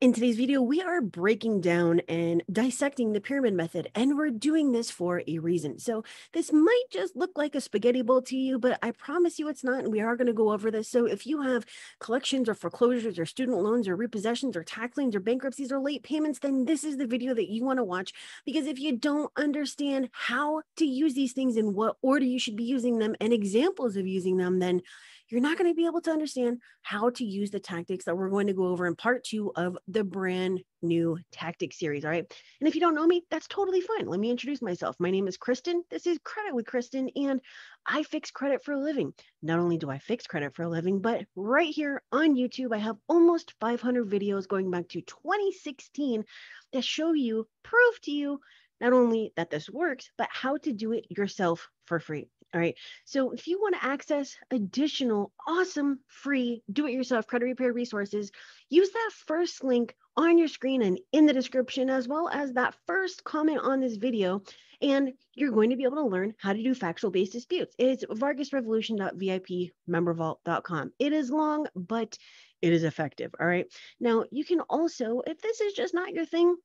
In today's video, we are breaking down and dissecting the pyramid method, and we're doing this for a reason. So this might just look like a spaghetti bowl to you, but I promise you it's not, and we are going to go over this. So if you have collections or foreclosures or student loans or repossessions or tax liens or bankruptcies or late payments, then this is the video that you want to watch because if you don't understand how to use these things in what order you should be using them and examples of using them, then you're not going to be able to understand how to use the tactics that we're going to go over in part two of the brand new tactic series. All right. And if you don't know me, that's totally fine. Let me introduce myself. My name is Kristen. This is Credit with Kristen, and I fix credit for a living. Not only do I fix credit for a living, but right here on YouTube, I have almost 500 videos going back to 2016 that show you, prove to you, not only that this works, but how to do it yourself for free. All right. So if you want to access additional awesome free do it yourself credit repair resources, use that first link on your screen and in the description, as well as that first comment on this video. And you're going to be able to learn how to do factual based disputes. It's vargasrevolution.vipmembervault.com. It is long, but it is effective. All right. Now, you can also, if this is just not your thing,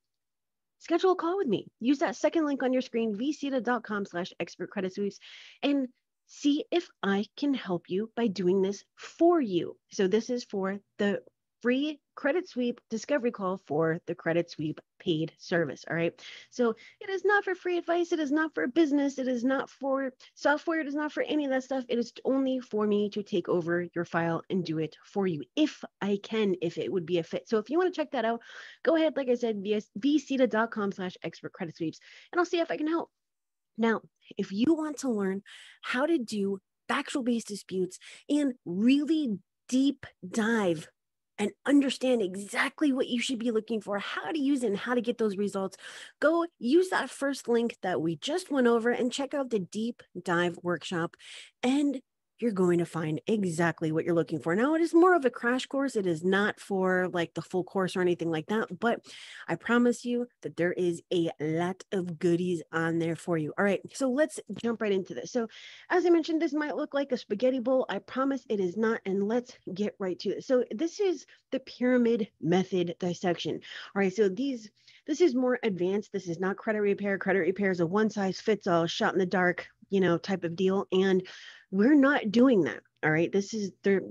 schedule a call with me. Use that second link on your screen, vcita.com slash expert credit suisse, and see if I can help you by doing this for you. So this is for the free credit sweep discovery call for the credit sweep paid service. All right. So it is not for free advice. It is not for business. It is not for software. It is not for any of that stuff. It is only for me to take over your file and do it for you if I can, if it would be a fit. So if you want to check that out, go ahead. Like I said, vceta.com slash expert credit sweeps, and I'll see if I can help. Now, if you want to learn how to do factual based disputes and really deep dive and understand exactly what you should be looking for, how to use it, and how to get those results, go use that first link that we just went over and check out the deep dive workshop and you're going to find exactly what you're looking for. Now, it is more of a crash course. It is not for like the full course or anything like that, but I promise you that there is a lot of goodies on there for you. All right, so let's jump right into this. So, as I mentioned, this might look like a spaghetti bowl. I promise it is not. And let's get right to it. So, this is the pyramid method dissection. All right, so these. This is more advanced. This is not credit repair. Credit repair is a one size fits all, shot in the dark, you know, type of deal. And we're not doing that. All right. This is there.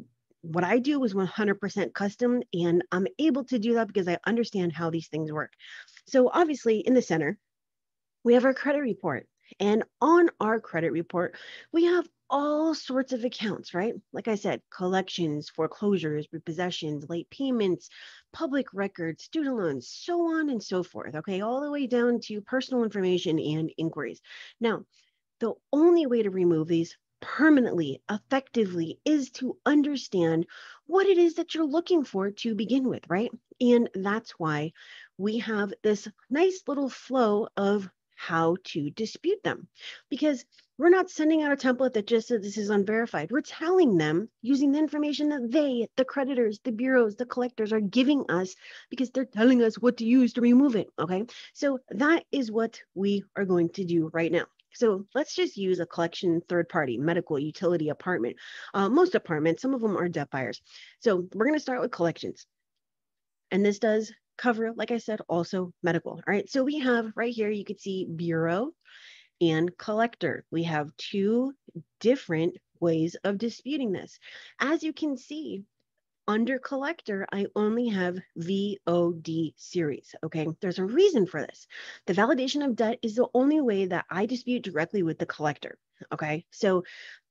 What I do is 100% custom, and I'm able to do that because I understand how these things work. So, obviously, in the center, we have our credit report. And on our credit report, we have all sorts of accounts, right? Like I said, collections, foreclosures, repossessions, late payments, public records, student loans, so on and so forth. Okay, all the way down to personal information and inquiries. Now, the only way to remove these permanently, effectively is to understand what it is that you're looking for to begin with, right? And that's why we have this nice little flow of how to dispute them because we're not sending out a template that just says this is unverified. We're telling them using the information that they, the creditors, the bureaus, the collectors are giving us because they're telling us what to use to remove it. Okay. So that is what we are going to do right now. So let's just use a collection third party, medical, utility, apartment. Uh, most apartments, some of them are debt buyers. So we're going to start with collections. And this does cover, like I said, also medical. All right. So we have right here, you can see bureau and collector. We have two different ways of disputing this. As you can see, under collector, I only have VOD series. Okay, there's a reason for this. The validation of debt is the only way that I dispute directly with the collector. Okay, so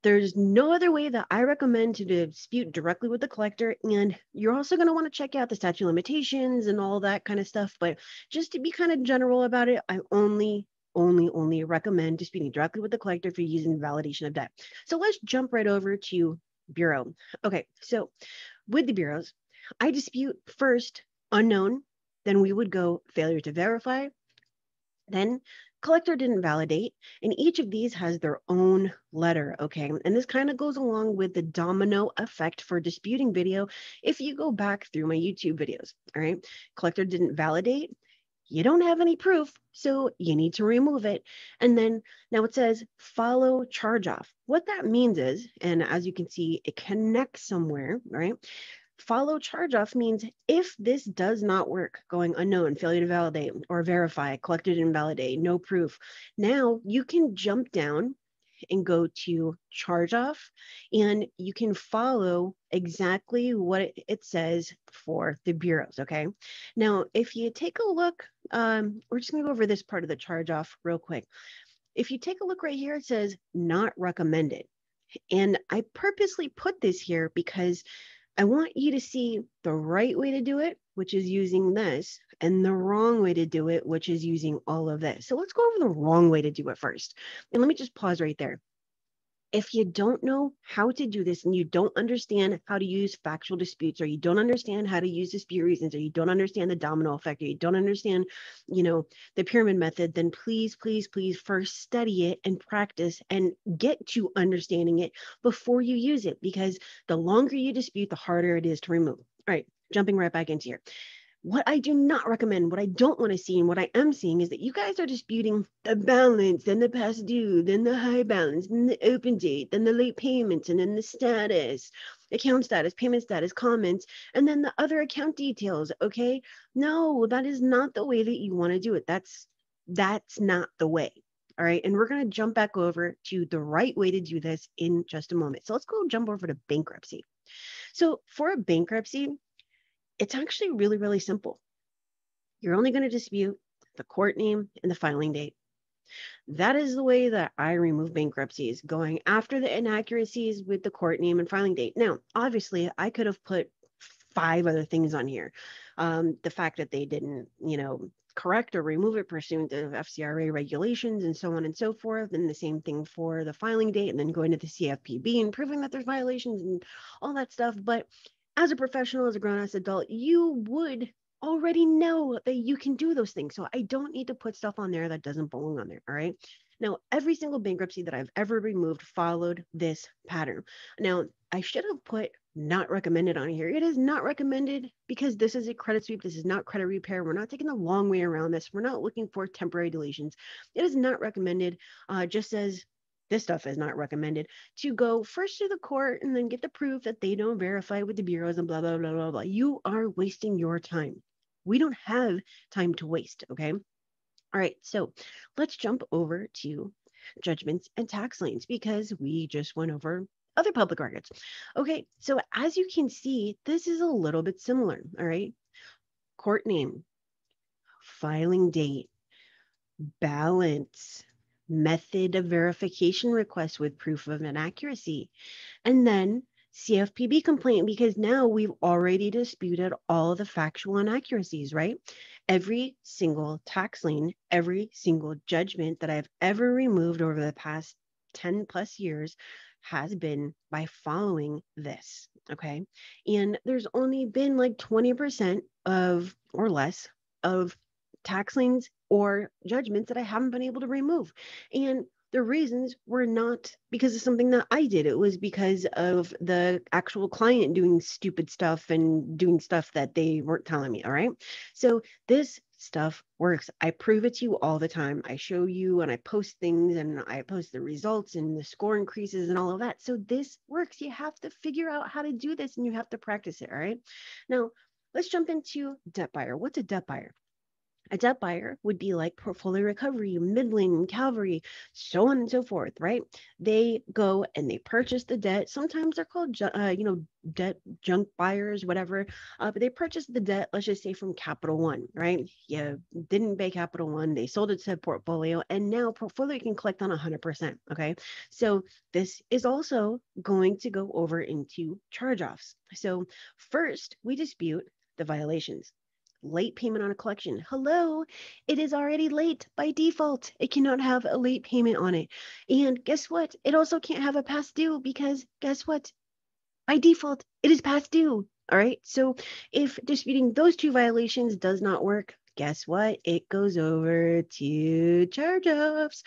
there's no other way that I recommend to dispute directly with the collector. And you're also going to want to check out the statute limitations and all that kind of stuff. But just to be kind of general about it, I only only, only recommend disputing directly with the collector if you're using validation of debt. So let's jump right over to Bureau. Okay, so with the bureaus, I dispute first unknown, then we would go failure to verify, then collector didn't validate, and each of these has their own letter, okay? And this kind of goes along with the domino effect for disputing video if you go back through my YouTube videos, all right? Collector didn't validate, you don't have any proof, so you need to remove it. And then now it says follow charge off. What that means is, and as you can see, it connects somewhere, right? Follow charge off means if this does not work, going unknown, failure to validate or verify, collected and validate, no proof, now you can jump down and go to charge off. And you can follow exactly what it says for the bureaus. Okay. Now, if you take a look, um, we're just going to go over this part of the charge off real quick. If you take a look right here, it says not recommended. And I purposely put this here because I want you to see the right way to do it which is using this, and the wrong way to do it, which is using all of this. So let's go over the wrong way to do it first. And let me just pause right there. If you don't know how to do this and you don't understand how to use factual disputes, or you don't understand how to use dispute reasons, or you don't understand the domino effect, or you don't understand, you know, the pyramid method, then please, please, please first study it and practice and get to understanding it before you use it. Because the longer you dispute, the harder it is to remove. All right jumping right back into here. What I do not recommend, what I don't want to see, and what I am seeing is that you guys are disputing the balance, then the past due, then the high balance, then the open date, then the late payments, and then the status, account status, payment status, comments, and then the other account details. Okay. No, that is not the way that you want to do it. That's that's not the way. All right. And we're going to jump back over to the right way to do this in just a moment. So let's go jump over to bankruptcy. So for a bankruptcy, it's actually really, really simple. You're only going to dispute the court name and the filing date. That is the way that I remove bankruptcies, going after the inaccuracies with the court name and filing date. Now, obviously, I could have put five other things on here. Um, the fact that they didn't, you know, correct or remove it pursuant to FCRA regulations and so on and so forth. And the same thing for the filing date and then going to the CFPB and proving that there's violations and all that stuff. But as a professional, as a grown ass adult, you would already know that you can do those things. So I don't need to put stuff on there that doesn't belong on there. All right. Now, every single bankruptcy that I've ever removed followed this pattern. Now, I should have put not recommended on here. It is not recommended because this is a credit sweep. This is not credit repair. We're not taking the long way around this. We're not looking for temporary deletions. It is not recommended. Uh, just as this stuff is not recommended to go first to the court and then get the proof that they don't verify with the bureaus and blah, blah, blah, blah, blah. You are wasting your time. We don't have time to waste. Okay. All right. So let's jump over to judgments and tax liens because we just went over other public records. Okay. So as you can see, this is a little bit similar. All right. Court name, filing date, balance method of verification request with proof of inaccuracy, and then CFPB complaint because now we've already disputed all the factual inaccuracies, right? Every single tax lien, every single judgment that I've ever removed over the past 10 plus years has been by following this. Okay. And there's only been like 20% of or less of tax liens or judgments that I haven't been able to remove. And the reasons were not because of something that I did. It was because of the actual client doing stupid stuff and doing stuff that they weren't telling me. All right. So this stuff works. I prove it to you all the time. I show you and I post things and I post the results and the score increases and all of that. So this works. You have to figure out how to do this and you have to practice it. All right. Now, let's jump into debt buyer. What's a debt buyer? a debt buyer would be like portfolio recovery, Midland, Calvary, so on and so forth, right? They go and they purchase the debt. Sometimes they're called, uh, you know, debt junk buyers, whatever. Uh, but they purchase the debt, let's just say from Capital One, right? You didn't pay Capital One, they sold it to Portfolio, and now Portfolio can collect on 100%. Okay. So this is also going to go over into charge offs. So first, we dispute the violations late payment on a collection. Hello, it is already late by default. It cannot have a late payment on it. And guess what? It also can't have a past due because guess what? By default, it is past due. All right. So if disputing those two violations does not work, guess what? It goes over to charge offs.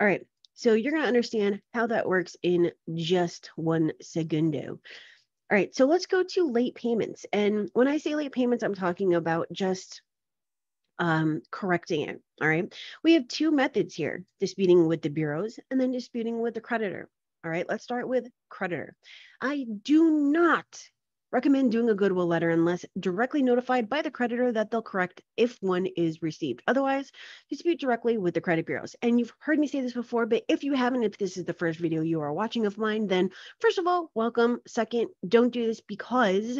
All right. So you're going to understand how that works in just one segundo. All right, so let's go to late payments. And when I say late payments, I'm talking about just um, correcting it. All right, we have two methods here disputing with the bureaus and then disputing with the creditor. All right, let's start with creditor. I do not Recommend doing a goodwill letter unless directly notified by the creditor that they'll correct if one is received. Otherwise, dispute directly with the credit bureaus. And you've heard me say this before, but if you haven't, if this is the first video you are watching of mine, then first of all, welcome. Second, don't do this because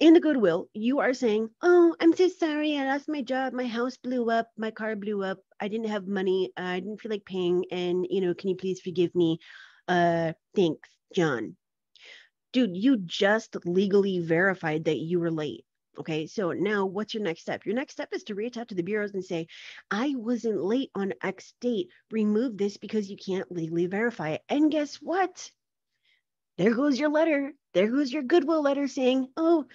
in the goodwill, you are saying, Oh, I'm so sorry. I lost my job. My house blew up. My car blew up. I didn't have money. I didn't feel like paying. And, you know, can you please forgive me? Uh, thanks, John dude, you just legally verified that you were late. Okay, so now what's your next step? Your next step is to reach out to the bureaus and say, I wasn't late on X date. Remove this because you can't legally verify it. And guess what? There goes your letter. There goes your goodwill letter saying, Oh,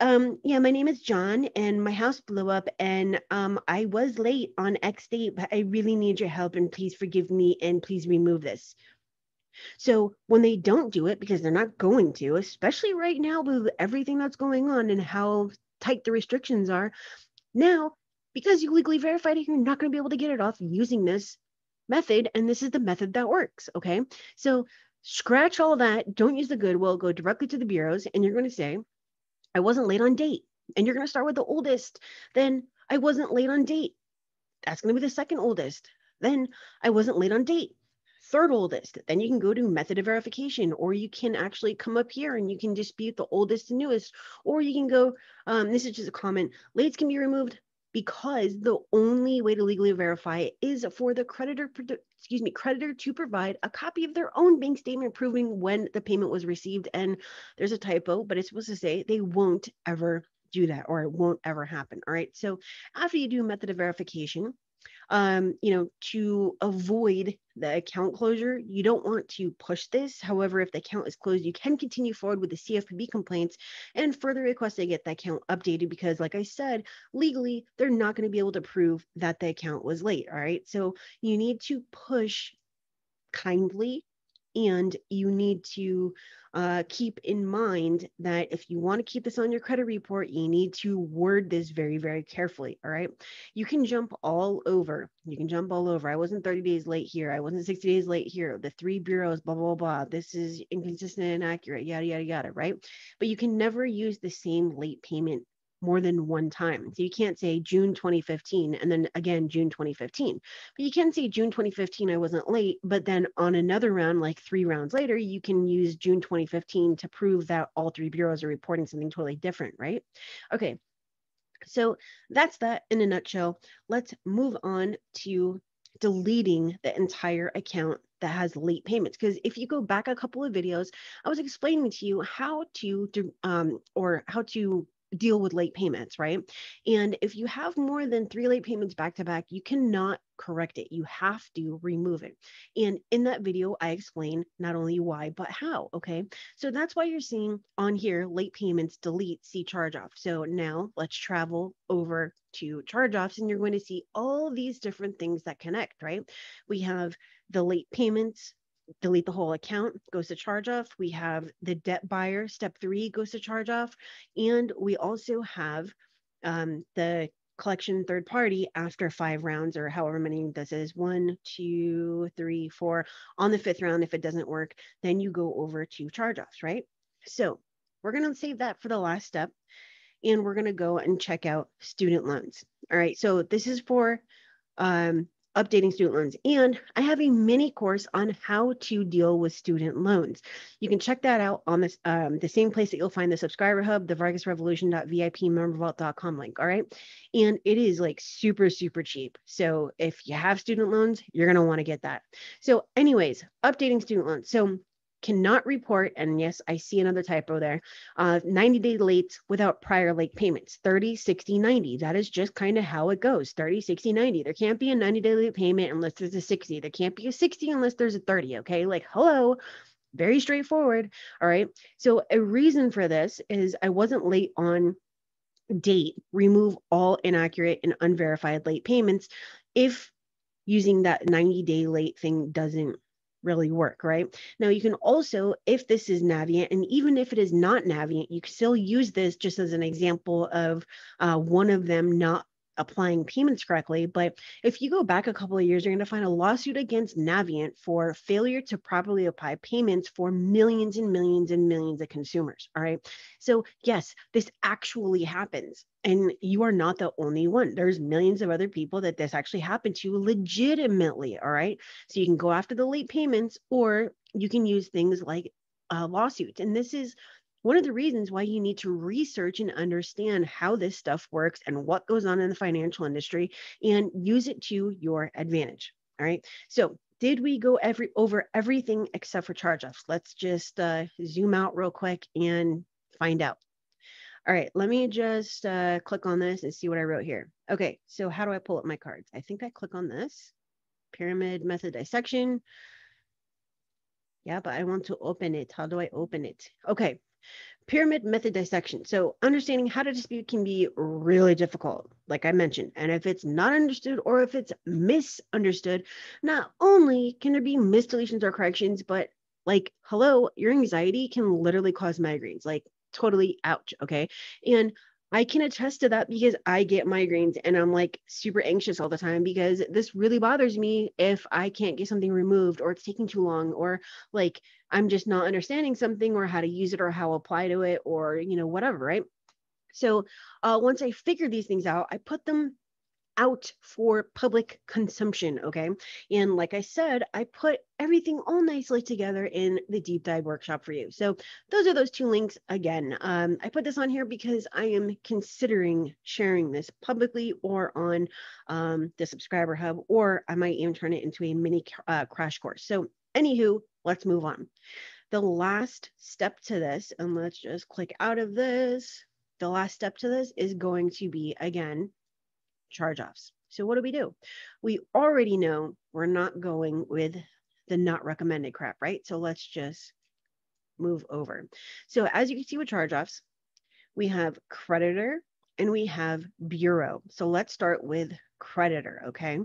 um, yeah, my name is John and my house blew up and um, I was late on X date, but I really need your help and please forgive me and please remove this. So when they don't do it, because they're not going to, especially right now with everything that's going on and how tight the restrictions are, now because you legally verified it, you're not going to be able to get it off using this method. And this is the method that works. Okay. So scratch all that. Don't use the Goodwill. Go directly to the bureaus. And you're going to say, I wasn't late on date. And you're going to start with the oldest. Then I wasn't late on date. That's going to be the second oldest. Then I wasn't late on date third oldest. Then you can go to method of verification, or you can actually come up here and you can dispute the oldest and newest, or you can go, um, this is just a comment, lates can be removed because the only way to legally verify it is for the creditor, excuse me, creditor to provide a copy of their own bank statement proving when the payment was received. And there's a typo, but it's supposed to say they won't ever do that or it won't ever happen. All right. So after you do method of verification, um, you know, to avoid the account closure, you don't want to push this. However, if the account is closed, you can continue forward with the CFPB complaints and further request to get the account updated because, like I said, legally, they're not going to be able to prove that the account was late. All right. So you need to push kindly and you need to uh, keep in mind that if you want to keep this on your credit report, you need to word this very, very carefully. All right. You can jump all over. You can jump all over. I wasn't 30 days late here. I wasn't 60 days late here. The three bureaus, blah, blah, blah. This is inconsistent and inaccurate, yada, yada, yada. Right. But you can never use the same late payment more than one time. So you can't say June 2015 and then again June 2015. But you can say June 2015, I wasn't late. But then on another round, like three rounds later, you can use June 2015 to prove that all three bureaus are reporting something totally different, right? Okay. So that's that in a nutshell. Let's move on to deleting the entire account that has late payments. Because if you go back a couple of videos, I was explaining to you how to, um, or how to deal with late payments, right? And if you have more than three late payments back to back, you cannot correct it. You have to remove it. And in that video, I explain not only why, but how. Okay. So that's why you're seeing on here late payments, delete, see charge off. So now let's travel over to charge offs and you're going to see all these different things that connect, right? We have the late payments, delete the whole account goes to charge off. We have the debt buyer, step three goes to charge off. And we also have um, the collection third party after five rounds or however many this is one, two, three, four. On the fifth round, if it doesn't work, then you go over to charge offs, right? So we're going to save that for the last step and we're going to go and check out student loans. All right. So this is for um, updating student loans. And I have a mini course on how to deal with student loans. You can check that out on this, um, the same place that you'll find the subscriber hub, the vargasrevolution.vip membervault.com link. All right. And it is like super, super cheap. So if you have student loans, you're going to want to get that. So anyways, updating student loans. So cannot report, and yes, I see another typo there, uh, 90 day late without prior late payments, 30, 60, 90. That is just kind of how it goes 30, 60, 90. There can't be a 90 day late payment unless there's a 60. There can't be a 60 unless there's a 30. Okay. Like, hello. Very straightforward. All right. So, a reason for this is I wasn't late on date. Remove all inaccurate and unverified late payments if using that 90 day late thing doesn't really work, right? Now, you can also, if this is Navient, and even if it is not Navient, you can still use this just as an example of uh, one of them not applying payments correctly. But if you go back a couple of years, you're going to find a lawsuit against Navient for failure to properly apply payments for millions and millions and millions of consumers. All right. So, yes, this actually happens. And you are not the only one. There's millions of other people that this actually happened to legitimately. All right. So, you can go after the late payments or you can use things like uh, lawsuits. And this is one of the reasons why you need to research and understand how this stuff works and what goes on in the financial industry and use it to your advantage. All right. So, did we go every over everything except for charge offs? Let's just uh, zoom out real quick and find out. All right, let me just uh, click on this and see what I wrote here. Okay, so how do I pull up my cards? I think I click on this pyramid method dissection. Yeah, but I want to open it. How do I open it? Okay, Pyramid method dissection. So, understanding how to dispute can be really difficult, like I mentioned. And if it's not understood or if it's misunderstood, not only can there be misdeletions or corrections, but like, hello, your anxiety can literally cause migraines. Like, totally ouch. Okay. And I can attest to that because I get migraines and I'm like super anxious all the time because this really bothers me if I can't get something removed or it's taking too long or like I'm just not understanding something or how to use it or how apply to it or, you know, whatever, right? So uh, once I figured these things out, I put them out for public consumption. Okay. And like I said, I put everything all nicely together in the deep dive workshop for you. So those are those two links again. Um, I put this on here because I am considering sharing this publicly or on um, the subscriber hub, or I might even turn it into a mini uh, crash course. So, anywho, let's move on. The last step to this, and let's just click out of this. The last step to this is going to be again charge offs. So, what do we do? We already know we're not going with the not recommended crap, right? So, let's just move over. So, as you can see with charge offs, we have creditor and we have bureau. So, let's start with creditor, okay?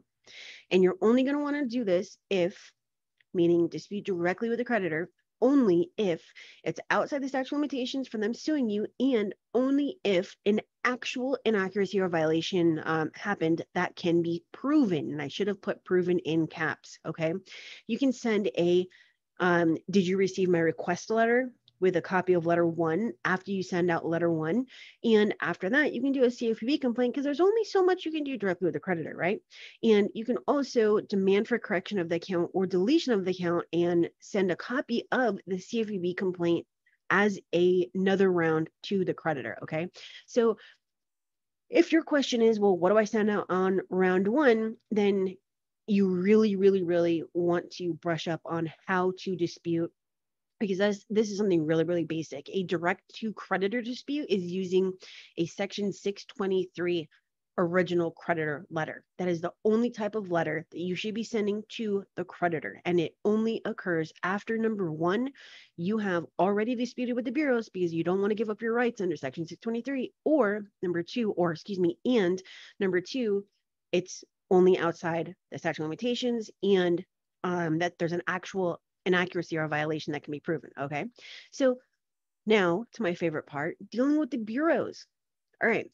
And you're only going to want to do this if, meaning dispute directly with the creditor, only if it's outside the statute limitations for them suing you and only if an actual inaccuracy or violation um, happened that can be proven. And I should have put proven in caps. Okay. You can send a um, Did you receive my request letter? With a copy of letter one after you send out letter one. And after that, you can do a CFPB complaint because there's only so much you can do directly with the creditor, right? And you can also demand for correction of the account or deletion of the account and send a copy of the CFPB complaint as a, another round to the creditor. Okay. So if your question is, well, what do I stand out on round one? Then you really, really, really want to brush up on how to dispute because this, this is something really, really basic. A direct to creditor dispute is using a section 623 original creditor letter. That is the only type of letter that you should be sending to the creditor. And it only occurs after number one, you have already disputed with the bureaus because you don't want to give up your rights under Section 623, or number two, or excuse me, and number two, it's only outside the statute of limitations and um, that there's an actual inaccuracy or violation that can be proven. Okay. So now to my favorite part dealing with the bureaus. All right.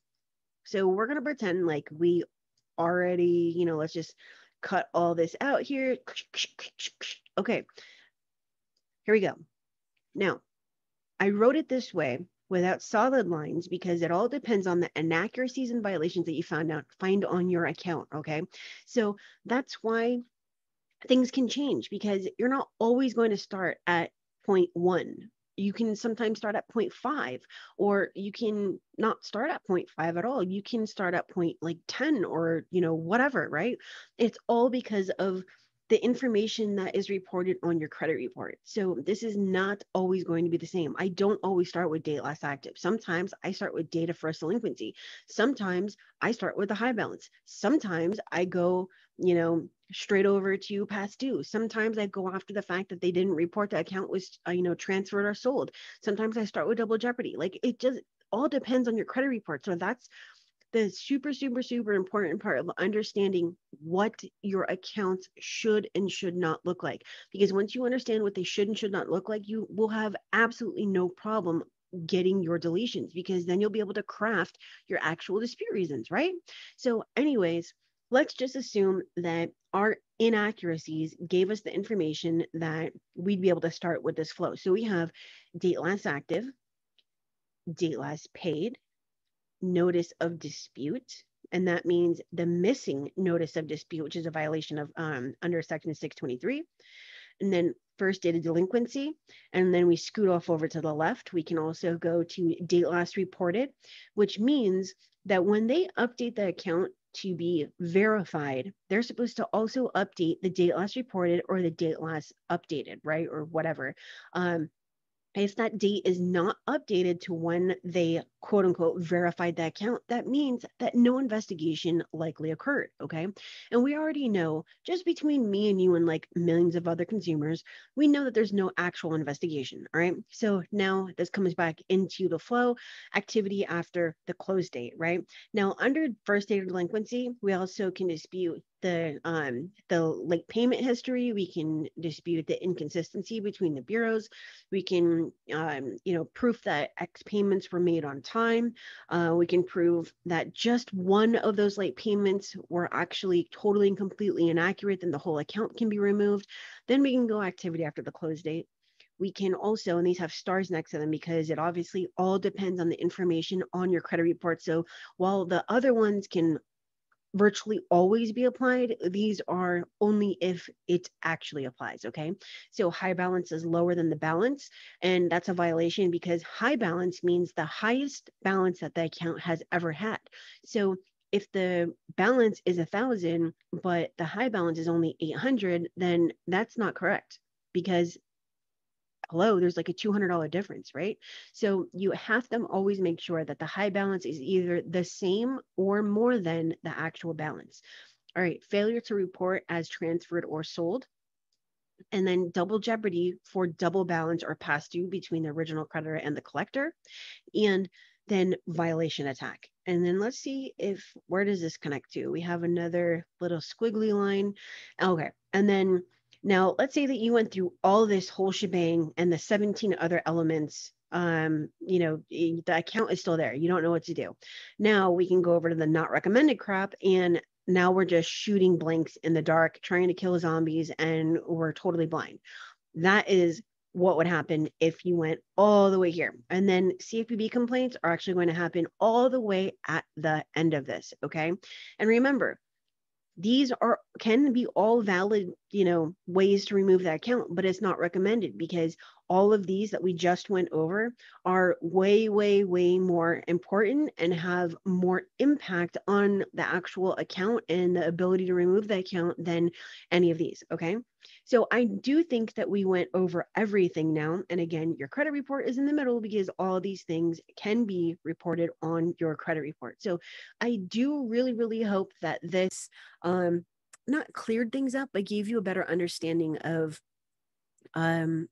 So we're going to pretend like we already, you know, let's just cut all this out here. Okay. Here we go. Now, I wrote it this way without solid lines because it all depends on the inaccuracies and violations that you found out find on your account, okay? So that's why things can change because you're not always going to start at point 1 you can sometimes start at 0.5 or you can not start at 0.5 at all you can start at point like 10 or you know whatever right it's all because of the information that is reported on your credit report. So this is not always going to be the same. I don't always start with date last active. Sometimes I start with data first delinquency. Sometimes I start with a high balance. Sometimes I go, you know, straight over to past due. Sometimes I go after the fact that they didn't report the account was, uh, you know, transferred or sold. Sometimes I start with double jeopardy. Like it just all depends on your credit report. So that's the super, super, super important part of understanding what your accounts should and should not look like. Because once you understand what they should and should not look like, you will have absolutely no problem getting your deletions because then you'll be able to craft your actual dispute reasons, right? So, anyways, let's just assume that our inaccuracies gave us the information that we'd be able to start with this flow. So we have date last active, date last paid, notice of dispute, and that means the missing notice of dispute, which is a violation of um, under section 623. And then first data delinquency, and then we scoot off over to the left. We can also go to date last reported, which means that when they update the account to be verified, they're supposed to also update the date last reported or the date last updated, right? Or whatever. Um, if that date is not updated to when they quote unquote verified that account, that means that no investigation likely occurred. Okay. And we already know, just between me and you and like millions of other consumers, we know that there's no actual investigation. All right. So now this comes back into the flow activity after the close date, right? Now, under first date delinquency, we also can dispute the um, the late payment history. We can dispute the inconsistency between the bureaus. We can um, you know proof that X payments were made on time. Uh, we can prove that just one of those late payments were actually totally and completely inaccurate. Then the whole account can be removed. Then we can go activity after the close date we can also, and these have stars next to them because it obviously all depends on the information on your credit report. So while the other ones can virtually always be applied. These are only if it actually applies. Okay. So high balance is lower than the balance. And that's a violation because high balance means the highest balance that the account has ever had. So if the balance is a thousand, but the high balance is only 800, then that's not correct because hello, there's like a $200 difference, right? So you have to always make sure that the high balance is either the same or more than the actual balance. All right, failure to report as transferred or sold. And then double jeopardy for double balance or past due between the original creditor and the collector. And then violation attack. And then let's see if where does this connect to? We have another little squiggly line. Okay. And then now, let's say that you went through all this whole shebang and the 17 other elements. Um, you know, the account is still there. You don't know what to do. Now we can go over to the not recommended crap, and now we're just shooting blanks in the dark, trying to kill zombies, and we're totally blind. That is what would happen if you went all the way here. And then CFPB complaints are actually going to happen all the way at the end of this. Okay. And remember, these are can be all valid you know ways to remove that account but it's not recommended because all of these that we just went over are way, way, way more important and have more impact on the actual account and the ability to remove the account than any of these. Okay. So I do think that we went over everything now. And again, your credit report is in the middle because all these things can be reported on your credit report. So I do really, really hope that this, um, not cleared things up, but gave you a better understanding of um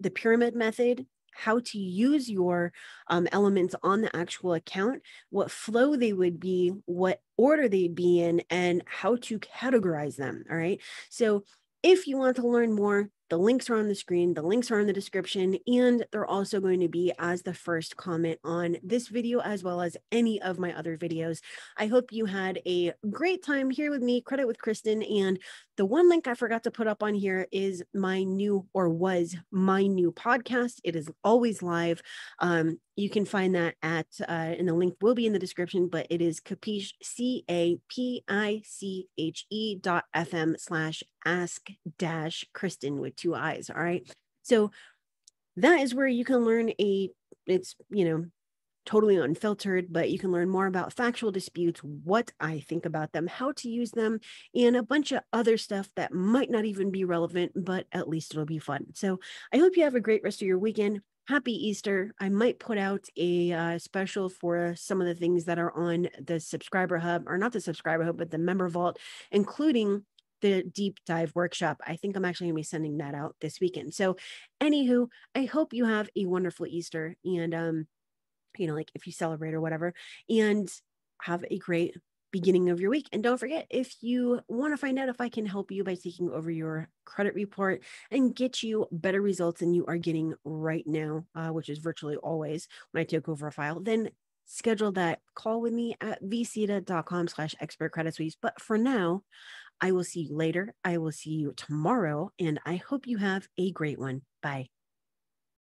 the pyramid method, how to use your um, elements on the actual account, what flow they would be, what order they'd be in, and how to categorize them. All right. So if you want to learn more, the links are on the screen, the links are in the description, and they're also going to be as the first comment on this video, as well as any of my other videos. I hope you had a great time here with me, Credit with Kristen, and the one link I forgot to put up on here is my new or was my new podcast. It is always live. Um, you can find that at, uh, and the link will be in the description, but it is capiche, C A P I C H E dot FM slash ask dash Kristen with two eyes. All right. So that is where you can learn a, it's, you know, totally unfiltered, but you can learn more about factual disputes, what I think about them, how to use them, and a bunch of other stuff that might not even be relevant, but at least it'll be fun. So I hope you have a great rest of your weekend. Happy Easter. I might put out a uh, special for some of the things that are on the subscriber hub, or not the subscriber hub, but the member vault, including the deep dive workshop. I think I'm actually going to be sending that out this weekend. So, anywho, I hope you have a wonderful Easter and um, you know, like if you celebrate or whatever, and have a great beginning of your week. And don't forget, if you want to find out if I can help you by taking over your credit report and get you better results than you are getting right now, uh, which is virtually always when I take over a file, then schedule that call with me at vcita.com slash expert credit suisse. But for now, I will see you later. I will see you tomorrow, and I hope you have a great one. Bye.